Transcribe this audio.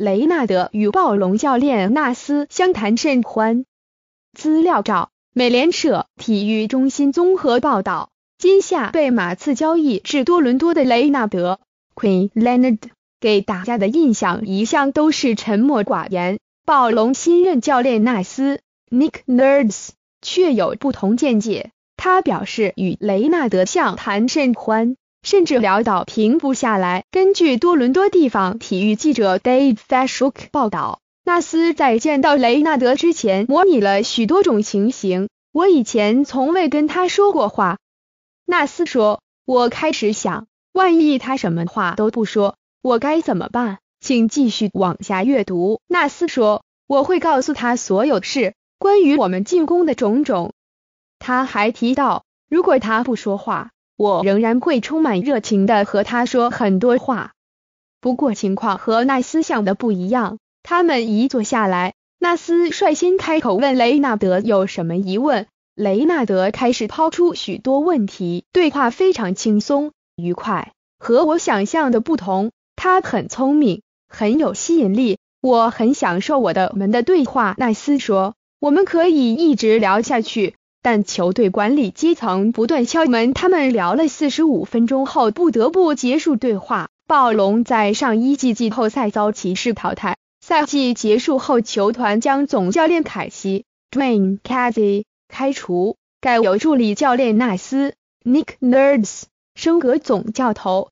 雷纳德与暴龙教练纳斯相谈甚欢。资料照，美联社体育中心综合报道：今夏被马刺交易至多伦多的雷纳德 q u e e n Leonard） 给大家的印象一向都是沉默寡言，暴龙新任教练纳斯 （Nick Nurse） 却有不同见解。他表示与雷纳德相谈甚欢。甚至潦倒停不下来。根据多伦多地方体育记者 Dave Fashuk 报道，纳斯在见到雷纳德之前，模拟了许多种情形。我以前从未跟他说过话，纳斯说：“我开始想，万一他什么话都不说，我该怎么办？”请继续往下阅读。纳斯说：“我会告诉他所有事，关于我们进攻的种种。”他还提到，如果他不说话。我仍然会充满热情的和他说很多话，不过情况和奈斯想的不一样。他们一坐下来，奈斯率先开口问雷纳德有什么疑问。雷纳德开始抛出许多问题，对话非常轻松愉快。和我想象的不同，他很聪明，很有吸引力，我很享受我的们的对话。奈斯说，我们可以一直聊下去。但球队管理阶层不断敲门，他们聊了四十五分钟后，不得不结束对话。暴龙在上一季季后赛遭骑士淘汰，赛季结束后，球团将总教练凯西 d r a y n c a z e y 开除，改由助理教练纳斯 （Nick Nurse） 升格总教头。